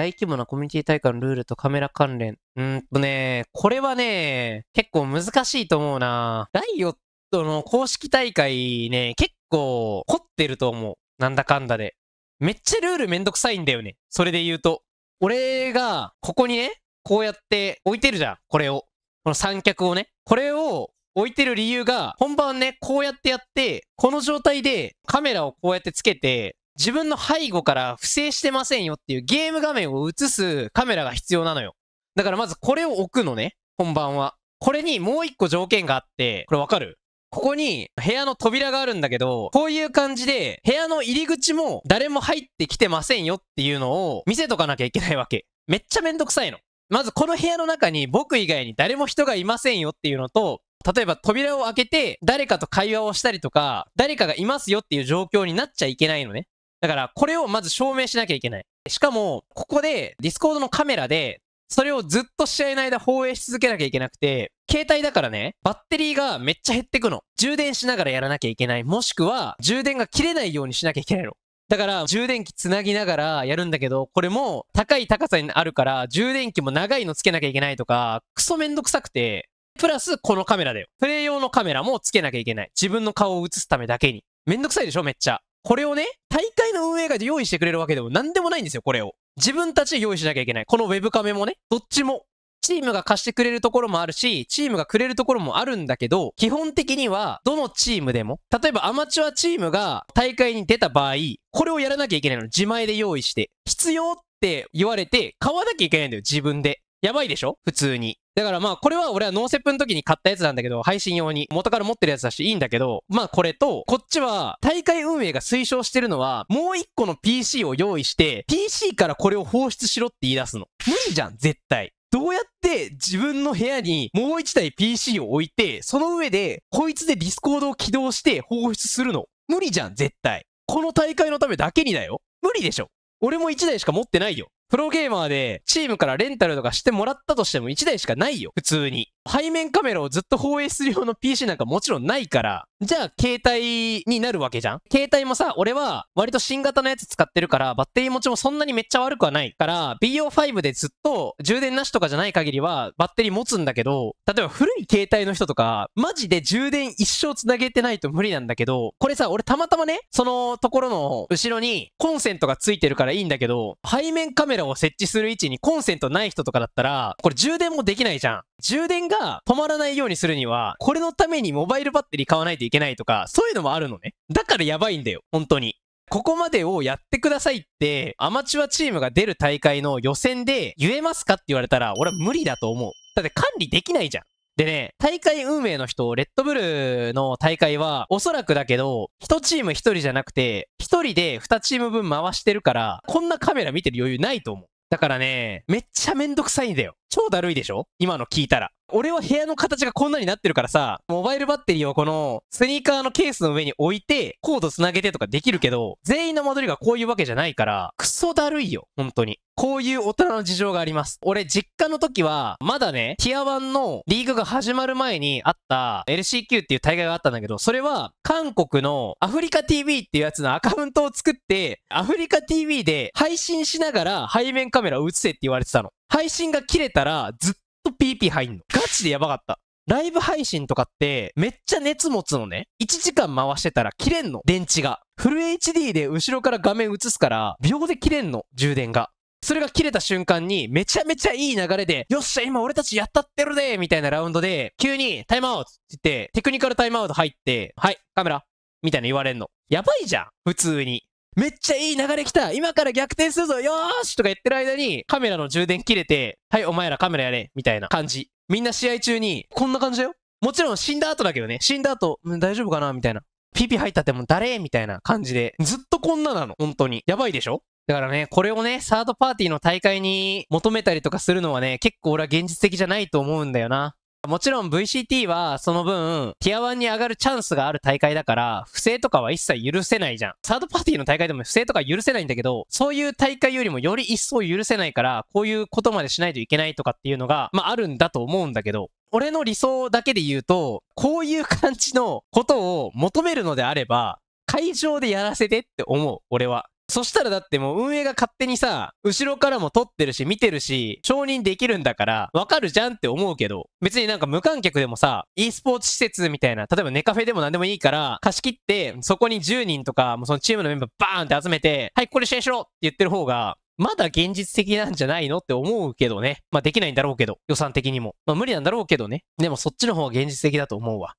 大規模なコミュニティ大会のルールとカメラ関連。うんとね、これはね、結構難しいと思うな。ライオットの公式大会ね、結構凝ってると思う。なんだかんだで。めっちゃルールめんどくさいんだよね。それで言うと。俺が、ここにね、こうやって置いてるじゃん。これを。この三脚をね。これを置いてる理由が、本番ね、こうやってやって、この状態でカメラをこうやってつけて、自分の背後から不正してませんよっていうゲーム画面を映すカメラが必要なのよ。だからまずこれを置くのね、本番は。これにもう一個条件があって、これわかるここに部屋の扉があるんだけど、こういう感じで部屋の入り口も誰も入ってきてませんよっていうのを見せとかなきゃいけないわけ。めっちゃめんどくさいの。まずこの部屋の中に僕以外に誰も人がいませんよっていうのと、例えば扉を開けて誰かと会話をしたりとか、誰かがいますよっていう状況になっちゃいけないのね。だから、これをまず証明しなきゃいけない。しかも、ここで、ディスコードのカメラで、それをずっと試合の間放映し続けなきゃいけなくて、携帯だからね、バッテリーがめっちゃ減ってくの。充電しながらやらなきゃいけない。もしくは、充電が切れないようにしなきゃいけないの。だから、充電器つなぎながらやるんだけど、これも高い高さにあるから、充電器も長いのつけなきゃいけないとか、クソめんどくさくて、プラスこのカメラだよ。プレイ用のカメラもつけなきゃいけない。自分の顔を映すためだけに。めんどくさいでしょめっちゃ。これをね、大会の運営会で用意してくれるわけでも何でもないんですよ、これを。自分たちで用意しなきゃいけない。このウェブカメもね、どっちも。チームが貸してくれるところもあるし、チームがくれるところもあるんだけど、基本的には、どのチームでも、例えばアマチュアチームが大会に出た場合、これをやらなきゃいけないの。自前で用意して。必要って言われて、買わなきゃいけないんだよ、自分で。やばいでしょ普通に。だからまあ、これは俺はノーセップの時に買ったやつなんだけど、配信用に。元から持ってるやつだし、いいんだけど、まあこれと、こっちは、大会運営が推奨してるのは、もう一個の PC を用意して、PC からこれを放出しろって言い出すの。無理じゃん、絶対。どうやって自分の部屋にもう一台 PC を置いて、その上で、こいつでディスコードを起動して放出するの。無理じゃん、絶対。この大会のためだけにだよ。無理でしょ。俺も1台しか持ってないよ。プロゲーマーでチームからレンタルとかしてもらったとしても1台しかないよ。普通に。背面カメラをずっと放映する用の PC なんかもちろんないから、じゃあ携帯になるわけじゃん携帯もさ、俺は割と新型のやつ使ってるから、バッテリー持ちもそんなにめっちゃ悪くはないから、BO5 でずっと充電なしとかじゃない限りはバッテリー持つんだけど、例えば古い携帯の人とか、マジで充電一生繋げてないと無理なんだけど、これさ、俺たまたまね、そのところの後ろにコンセントがついてるからいいんだけど、背面カメラを設置する位置にコンセントない人とかだったら、これ充電もできないじゃん。充電が止まらないようにするには、これのためにモバイルバッテリー買わないといけないとか、そういうのもあるのね。だからやばいんだよ、本当に。ここまでをやってくださいって、アマチュアチームが出る大会の予選で言えますかって言われたら、俺は無理だと思う。だって管理できないじゃん。でね、大会運営の人、レッドブルの大会は、おそらくだけど、一チーム一人じゃなくて、一人で二チーム分回してるから、こんなカメラ見てる余裕ないと思う。だからね、めっちゃめんどくさいんだよ。超だるいでしょ今の聞いたら。俺は部屋の形がこんなになってるからさ、モバイルバッテリーをこのスニーカーのケースの上に置いて、コード繋げてとかできるけど、全員の間取りがこういうわけじゃないから、クソだるいよ、本当に。こういう大人の事情があります。俺、実家の時は、まだね、ティア1のリーグが始まる前にあった LCQ っていう大会があったんだけど、それは、韓国のアフリカ TV っていうやつのアカウントを作って、アフリカ TV で配信しながら背面カメラを映せって言われてたの。配信が切れたらずっとピーピー入んの。ガチでやばかった。ライブ配信とかって、めっちゃ熱持つのね。1時間回してたら切れんの。電池が。フル HD で後ろから画面映すから、秒で切れんの。充電が。それが切れた瞬間に、めちゃめちゃいい流れで、よっしゃ、今俺たちやったってるでみたいなラウンドで、急に、タイムアウトって言って、テクニカルタイムアウト入って、はい、カメラみたいな言われんの。やばいじゃん、普通に。めっちゃいい流れ来た今から逆転するぞよーしとか言ってる間に、カメラの充電切れて、はい、お前らカメラやれみたいな感じ。みんな試合中に、こんな感じだよもちろん死んだ後だけどね。死んだ後、大丈夫かなみたいな。ピピ入ったってもう誰みたいな感じで、ずっとこんななの。本当に。やばいでしょだからね、これをね、サードパーティーの大会に求めたりとかするのはね、結構俺は現実的じゃないと思うんだよな。もちろん VCT はその分、ティア1に上がるチャンスがある大会だから、不正とかは一切許せないじゃん。サードパーティーの大会でも不正とか許せないんだけど、そういう大会よりもより一層許せないから、こういうことまでしないといけないとかっていうのが、まああるんだと思うんだけど、俺の理想だけで言うと、こういう感じのことを求めるのであれば、会場でやらせてって思う、俺は。そしたらだってもう運営が勝手にさ、後ろからも撮ってるし、見てるし、承認できるんだから、わかるじゃんって思うけど、別になんか無観客でもさ、e スポーツ施設みたいな、例えばネカフェでも何でもいいから、貸し切って、そこに10人とか、もうそのチームのメンバーバーンって集めて、はい、これ試合しろって言ってる方が、まだ現実的なんじゃないのって思うけどね。まあできないんだろうけど、予算的にも。まあ無理なんだろうけどね。でもそっちの方が現実的だと思うわ。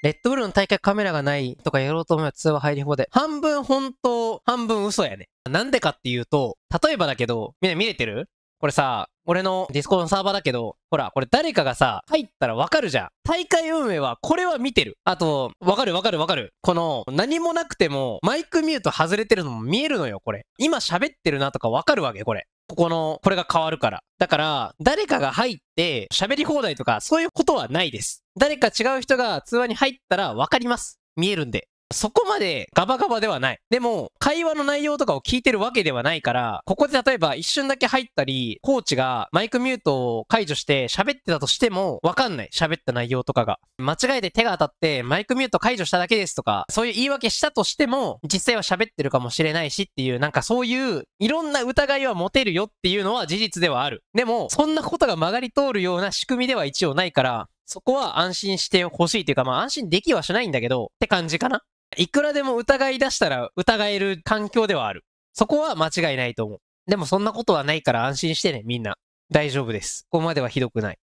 レッドブルの大会カメラがないとかやろうと思えば通話入り方で、半分本当、半分嘘やね。なんでかっていうと、例えばだけど、みんな見れてるこれさ、俺のディスコのサーバーだけど、ほら、これ誰かがさ、入ったらわかるじゃん。大会運営は、これは見てる。あと、わかるわかるわかる。この、何もなくても、マイクミュート外れてるのも見えるのよ、これ。今喋ってるなとかわかるわけ、これ。ここの、これが変わるから。だから、誰かが入って喋り放題とか、そういうことはないです。誰か違う人が通話に入ったら分かります。見えるんで。そこまでガバガバではない。でも、会話の内容とかを聞いてるわけではないから、ここで例えば一瞬だけ入ったり、コーチがマイクミュートを解除して喋ってたとしても、わかんない。喋った内容とかが。間違えて手が当たってマイクミュート解除しただけですとか、そういう言い訳したとしても、実際は喋ってるかもしれないしっていう、なんかそういう、いろんな疑いは持てるよっていうのは事実ではある。でも、そんなことが曲がり通るような仕組みでは一応ないから、そこは安心してほしいというか、まあ安心できはしないんだけど、って感じかな。いくらでも疑い出したら疑える環境ではある。そこは間違いないと思う。でもそんなことはないから安心してね、みんな。大丈夫です。ここまではひどくない。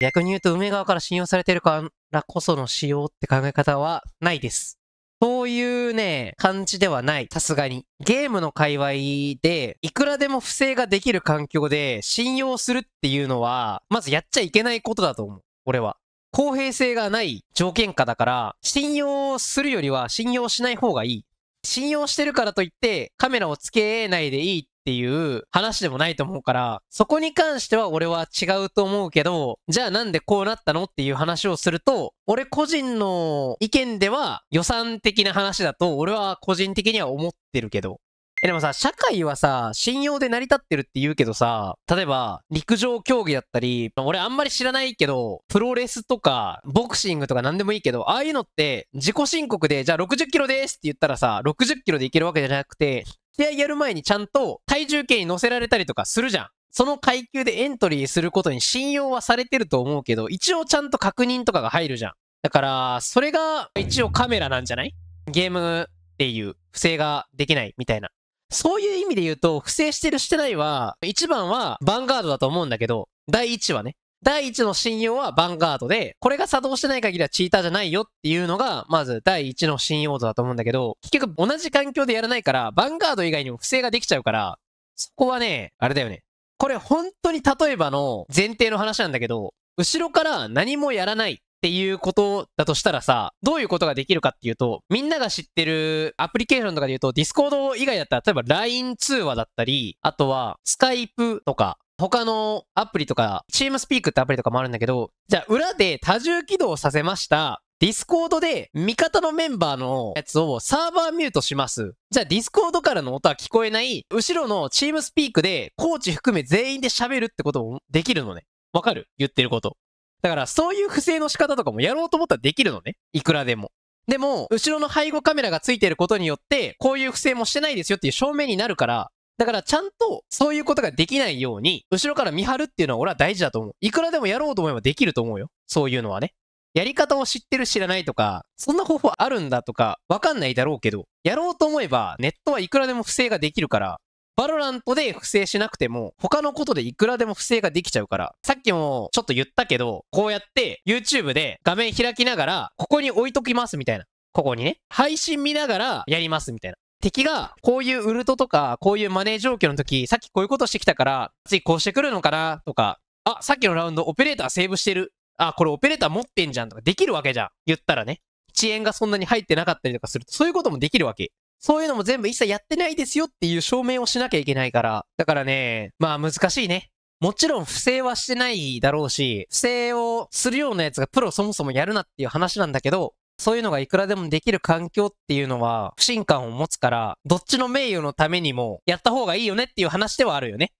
逆に言うと、梅側から信用されてるからこその仕様って考え方はないです。そういうね、感じではない。さすがに。ゲームの界隈で、いくらでも不正ができる環境で信用するっていうのは、まずやっちゃいけないことだと思う。俺は。公平性がない条件下だから、信用するよりは信用しない方がいい。信用してるからといってカメラをつけないでいいっていう話でもないと思うから、そこに関しては俺は違うと思うけど、じゃあなんでこうなったのっていう話をすると、俺個人の意見では予算的な話だと俺は個人的には思ってるけど、え、でもさ、社会はさ、信用で成り立ってるって言うけどさ、例えば、陸上競技だったり、俺あんまり知らないけど、プロレスとか、ボクシングとか何でもいいけど、ああいうのって、自己申告で、じゃあ60キロですって言ったらさ、60キロでいけるわけじゃなくて、試合やる前にちゃんと体重計に乗せられたりとかするじゃん。その階級でエントリーすることに信用はされてると思うけど、一応ちゃんと確認とかが入るじゃん。だから、それが一応カメラなんじゃないゲームっていう不正ができないみたいな。そういう意味で言うと、不正してるしてないは、一番はヴァンガードだと思うんだけど、第一はね。第一の信用はヴァンガードで、これが作動してない限りはチーターじゃないよっていうのが、まず第一の信用度だと思うんだけど、結局同じ環境でやらないから、ヴァンガード以外にも不正ができちゃうから、そこはね、あれだよね。これ本当に例えばの前提の話なんだけど、後ろから何もやらないっていうことだとしたらさ、どういうことができるかっていうと、みんなが知ってるアプリケーションとかで言うと、ディスコード以外だったら、例えば LINE 通話だったり、あとは Skype とか、他のアプリとか、チームスピークってアプリとかもあるんだけど、じゃあ裏で多重起動させました。ディスコードで味方のメンバーのやつをサーバーミュートします。じゃあディスコードからの音は聞こえない、後ろのチームスピークでコーチ含め全員で喋るってこともできるのね。わかる言ってること。だからそういう不正の仕方とかもやろうと思ったらできるのね。いくらでも。でも、後ろの背後カメラがついてることによって、こういう不正もしてないですよっていう証明になるから、だからちゃんとそういうことができないように、後ろから見張るっていうのは俺は大事だと思う。いくらでもやろうと思えばできると思うよ。そういうのはね。やり方を知ってる知らないとか、そんな方法あるんだとか、わかんないだろうけど、やろうと思えばネットはいくらでも不正ができるから、バロラントで不正しなくても、他のことでいくらでも不正ができちゃうから、さっきもちょっと言ったけど、こうやって YouTube で画面開きながら、ここに置いときますみたいな。ここにね。配信見ながらやりますみたいな。敵が、こういうウルトとか、こういうマネー状況の時、さっきこういうことしてきたから、次こうしてくるのかなとか、あ、さっきのラウンドオペレーターセーブしてる。あ、これオペレーター持ってんじゃんとかできるわけじゃん。言ったらね。遅延がそんなに入ってなかったりとかすると、そういうこともできるわけ。そういうのも全部一切やってないですよっていう証明をしなきゃいけないから。だからね、まあ難しいね。もちろん不正はしてないだろうし、不正をするようなやつがプロそもそもやるなっていう話なんだけど、そういうのがいくらでもできる環境っていうのは不信感を持つから、どっちの名誉のためにもやった方がいいよねっていう話ではあるよね。